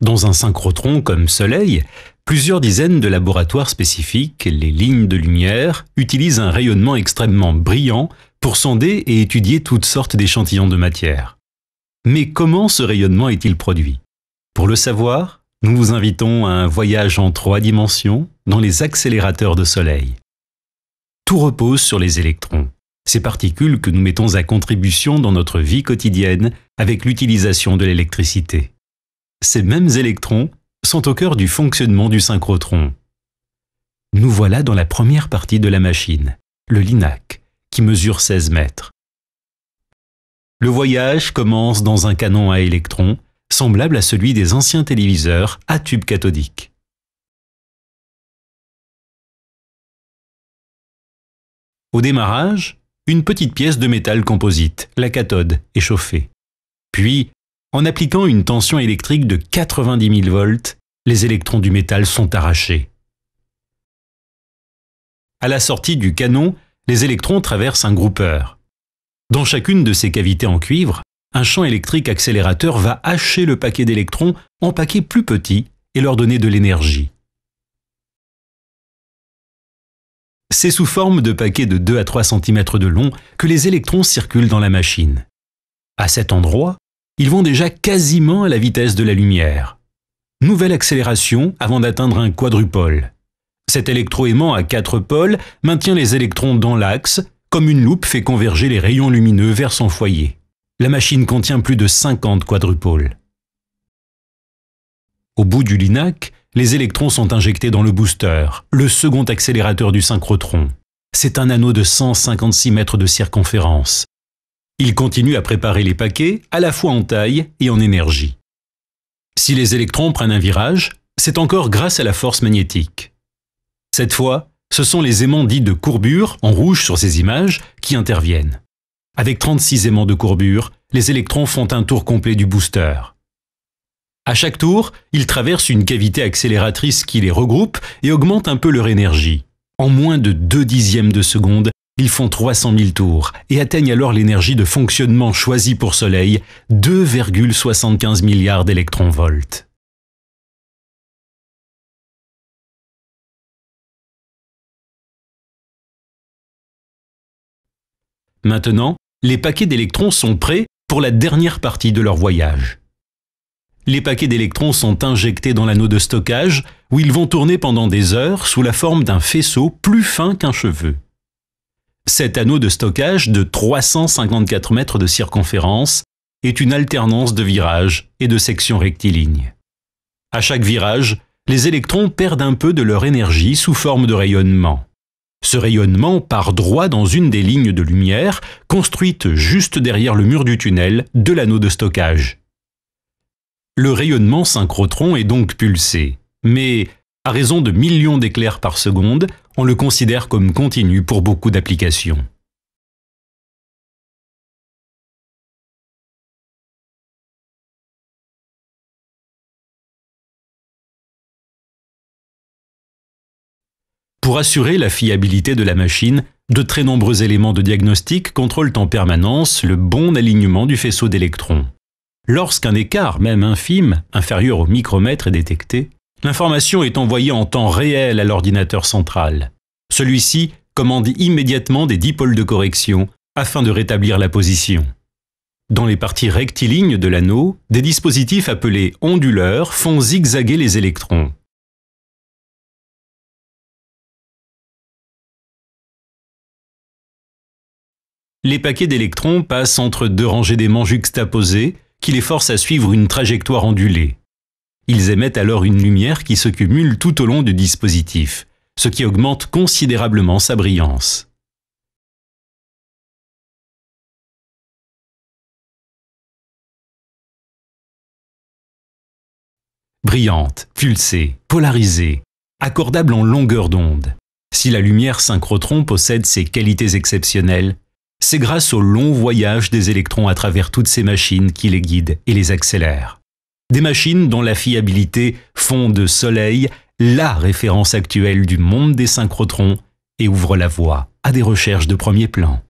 Dans un synchrotron comme Soleil, plusieurs dizaines de laboratoires spécifiques, les lignes de lumière, utilisent un rayonnement extrêmement brillant pour sonder et étudier toutes sortes d'échantillons de matière. Mais comment ce rayonnement est-il produit Pour le savoir, nous vous invitons à un voyage en trois dimensions dans les accélérateurs de Soleil. Tout repose sur les électrons, ces particules que nous mettons à contribution dans notre vie quotidienne avec l'utilisation de l'électricité ces mêmes électrons sont au cœur du fonctionnement du synchrotron. Nous voilà dans la première partie de la machine, le LINAC, qui mesure 16 mètres. Le voyage commence dans un canon à électrons, semblable à celui des anciens téléviseurs à tube cathodique. Au démarrage, une petite pièce de métal composite, la cathode, est chauffée. Puis, en appliquant une tension électrique de 90 000 volts, les électrons du métal sont arrachés. À la sortie du canon, les électrons traversent un groupeur. Dans chacune de ces cavités en cuivre, un champ électrique accélérateur va hacher le paquet d'électrons en paquets plus petits et leur donner de l'énergie. C'est sous forme de paquets de 2 à 3 cm de long que les électrons circulent dans la machine. À cet endroit, ils vont déjà quasiment à la vitesse de la lumière. Nouvelle accélération avant d'atteindre un quadrupole. Cet électroaimant à quatre pôles maintient les électrons dans l'axe, comme une loupe fait converger les rayons lumineux vers son foyer. La machine contient plus de 50 quadrupoles. Au bout du linac, les électrons sont injectés dans le booster, le second accélérateur du synchrotron. C'est un anneau de 156 mètres de circonférence, il continue à préparer les paquets, à la fois en taille et en énergie. Si les électrons prennent un virage, c'est encore grâce à la force magnétique. Cette fois, ce sont les aimants dits de courbure, en rouge sur ces images, qui interviennent. Avec 36 aimants de courbure, les électrons font un tour complet du booster. À chaque tour, ils traversent une cavité accélératrice qui les regroupe et augmente un peu leur énergie. En moins de 2 dixièmes de seconde, ils font 300 000 tours et atteignent alors l'énergie de fonctionnement choisie pour Soleil, 2,75 milliards d'électrons-volts. Maintenant, les paquets d'électrons sont prêts pour la dernière partie de leur voyage. Les paquets d'électrons sont injectés dans l'anneau de stockage où ils vont tourner pendant des heures sous la forme d'un faisceau plus fin qu'un cheveu. Cet anneau de stockage de 354 mètres de circonférence est une alternance de virages et de sections rectilignes. À chaque virage, les électrons perdent un peu de leur énergie sous forme de rayonnement. Ce rayonnement part droit dans une des lignes de lumière construite juste derrière le mur du tunnel de l'anneau de stockage. Le rayonnement synchrotron est donc pulsé, mais à raison de millions d'éclairs par seconde, on le considère comme continu pour beaucoup d'applications. Pour assurer la fiabilité de la machine, de très nombreux éléments de diagnostic contrôlent en permanence le bon alignement du faisceau d'électrons. Lorsqu'un écart, même infime, inférieur au micromètre est détecté, L'information est envoyée en temps réel à l'ordinateur central. Celui-ci commande immédiatement des dipôles de correction afin de rétablir la position. Dans les parties rectilignes de l'anneau, des dispositifs appelés onduleurs font zigzaguer les électrons. Les paquets d'électrons passent entre deux rangées d'aimants juxtaposés qui les forcent à suivre une trajectoire ondulée. Ils émettent alors une lumière qui se cumule tout au long du dispositif, ce qui augmente considérablement sa brillance. brillante, pulsée, polarisée, accordable en longueur d'onde. Si la lumière synchrotron possède ces qualités exceptionnelles, c'est grâce au long voyage des électrons à travers toutes ces machines qui les guident et les accélèrent. Des machines dont la fiabilité font de soleil la référence actuelle du monde des synchrotrons et ouvre la voie à des recherches de premier plan.